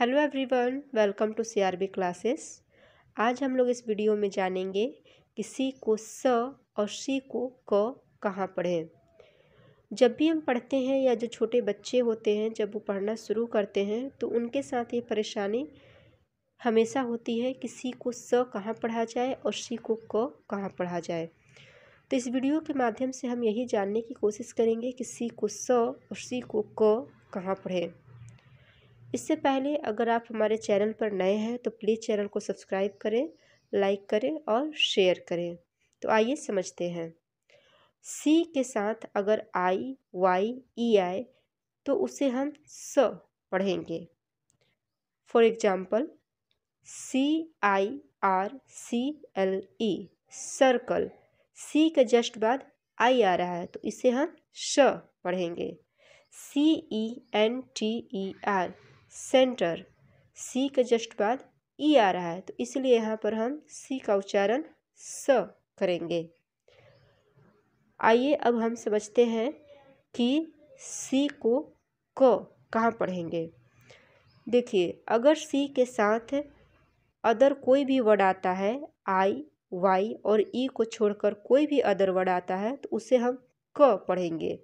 hello everyone welcome to CRB classes आज हम लोग इस वीडियो में जानेंगे कि सी को स और सी को क कहाँ पढ़ें जब भी हम पढ़ते हैं या जो छोटे बच्चे होते हैं जब वो पढ़ना शुरू करते हैं तो उनके साथ ये परेशानी हमेशा होती है कि सी को स कहाँ पढ़ा जाए और सी को क कहाँ पढ़ा जाए तो इस वीडियो के माध्यम से हम यही जानने की कोशिश करेंगे कि सी को स और सी को क कहाँ पढ़ें इससे पहले अगर आप हमारे चैनल पर नए हैं तो प्लीज़ चैनल को सब्सक्राइब करें लाइक करें और शेयर करें तो आइए समझते हैं सी के साथ अगर आई वाई ई आए तो उसे हम स पढ़ेंगे for example C I R C L E circle C के जस्ट बाद आई आ रहा है तो इसे हम श पढ़ेंगे C E N T E R centre C के जस्ट बाद ई आ रहा है तो इसलिए यहाँ पर हम सी का उच्चारण स करेंगे आइए अब हम समझते हैं कि सी को क कहाँ पढ़ेंगे देखिए अगर सी के साथ अदर कोई भी वर्ड आता है आई वाई और ई को छोड़कर कोई भी अदर वर्ड आता है तो उसे हम क पढ़ेंगे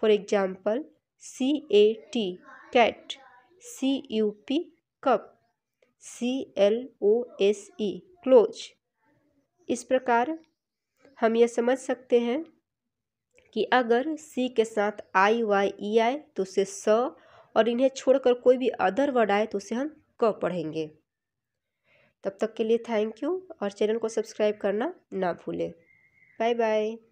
for example C A T cat C U P cup C L O S E close इस प्रकार हम यह समझ सकते हैं कि अगर सी के साथ आई वाई ई आए तो उसे स और इन्हें छोड़कर कोई भी अदर वर्ड आए तो उसे हम क पढ़ेंगे तब तक के लिए थैंक यू और चैनल को सब्सक्राइब करना ना भूलें बाय बाय